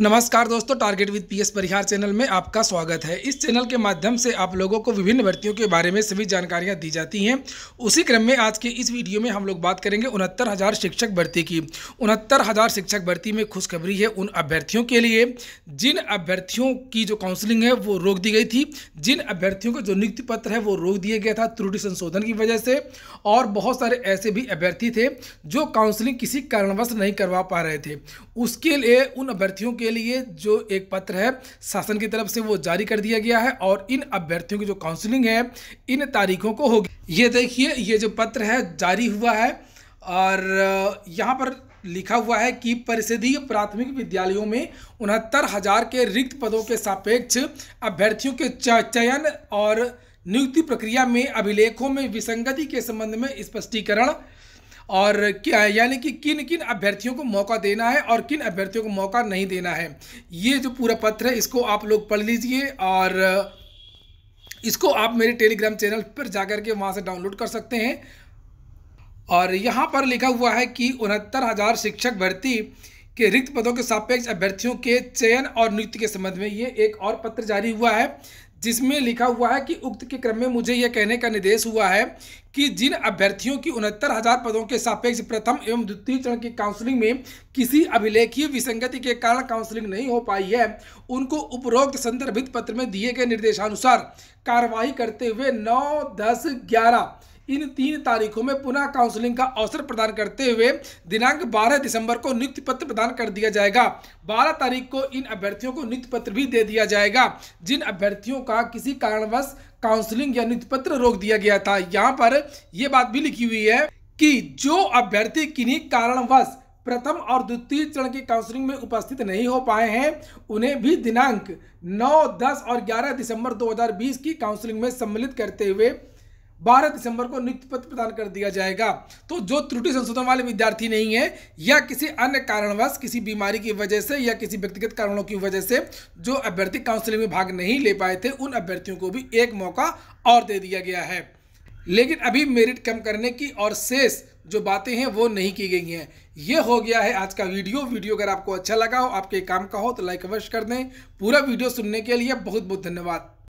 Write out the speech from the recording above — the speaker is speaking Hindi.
नमस्कार दोस्तों target with PS Parihar channel में आपका स्वागत है इस चैनल के माध्यम से आप लोगों को विभिन्न भर्तियों के बारे में सभी जानकारियां दी जाती हैं उसी क्रम में आज के इस वीडियो में हम लोग बात करेंगे उनहत्तर हज़ार शिक्षक भर्ती की उनहत्तर हज़ार शिक्षक भर्ती में खुशखबरी है उन अभ्यर्थियों के लिए जिन अभ्यर्थियों की जो काउंसलिंग है वो रोक दी गई थी जिन अभ्यर्थियों का जो नियुक्ति पत्र है वो रोक दिया गया था त्रुटि संशोधन की वजह से और बहुत सारे ऐसे भी अभ्यर्थी थे जो काउंसलिंग किसी कारणवश नहीं करवा पा रहे थे उसके लिए उन अभ्यर्थियों के के लिए जो एक पत्र है शासन की तरफ से वो जारी कर दिया गया है और इन अभ्यर्थियों की जो काउंसलिंग है इन तारीखों को होगी ये देखिए ये जो पत्र है जारी हुआ है और यहाँ पर लिखा हुआ है कि परिषदीय प्राथमिक विद्यालयों में उनहत्तर हजार के रिक्त पदों के सापेक्ष अभ्यर्थियों के चयन और नियुक्ति प्रक्रिया में अभिलेखों में विसंगति के संबंध में स्पष्टीकरण और क्या यानी कि किन किन अभ्यर्थियों को मौका देना है और किन अभ्यर्थियों को मौका नहीं देना है ये जो पूरा पत्र है इसको आप लोग पढ़ लीजिए और इसको आप मेरे टेलीग्राम चैनल पर जाकर के वहाँ से डाउनलोड कर सकते हैं और यहाँ पर लिखा हुआ है कि उनहत्तर हज़ार शिक्षक भर्ती के रिक्त पदों के सापेक्ष अभ्यर्थियों के चयन और नियुक्ति के संबंध में ये एक और पत्र जारी हुआ है जिसमें लिखा हुआ है कि उक्त के क्रम में मुझे यह कहने का निर्देश हुआ है कि जिन अभ्यर्थियों की उनहत्तर हजार पदों के सापेक्ष प्रथम एवं द्वितीय चरण की काउंसलिंग में किसी अभिलेखीय विसंगति के कारण काउंसलिंग नहीं हो पाई है उनको उपरोक्त संदर्भित पत्र में दिए गए निर्देशानुसार कार्रवाई करते हुए नौ दस ग्यारह इन तीन तारीखों में पुनः काउंसलिंग का अवसर प्रदान करते हुए दिनांक 12 दिसंबर को नियुक्ति पत्र प्रदान कर दिया जाएगा 12 तारीख को इन अभ्यर्थियों को नियुक्ति पत्र भी दे दिया जाएगा जिन अभ्यर्थियों का किसी कारणवश काउंसलिंग या नियुक्ति पत्र रोक दिया गया था यहाँ पर यह बात भी लिखी हुई है कि जो अभ्यर्थी किन्हीं कारणवश प्रथम और द्वितीय चरण की काउंसलिंग में उपस्थित नहीं हो पाए हैं उन्हें भी दिनांक 9, 10 और 11 दिसंबर 2020 की काउंसलिंग में सम्मिलित करते हुए 12 दिसंबर को नियुक्ति पत्र प्रदान कर दिया जाएगा तो जो त्रुटि संशोधन वाले विद्यार्थी नहीं है या किसी अन्य कारणवश किसी बीमारी की वजह से या किसी व्यक्तिगत कारणों की वजह से जो अभ्यर्थी काउंसिलिंग में भाग नहीं ले पाए थे उन अभ्यर्थियों को भी एक मौका और दे दिया गया है लेकिन अभी मेरिट कम करने की और शेष जो बातें हैं वो नहीं की गई हैं ये हो गया है आज का वीडियो वीडियो अगर आपको अच्छा लगा हो आपके काम का हो तो लाइक अवश्य कर दें पूरा वीडियो सुनने के लिए बहुत बहुत धन्यवाद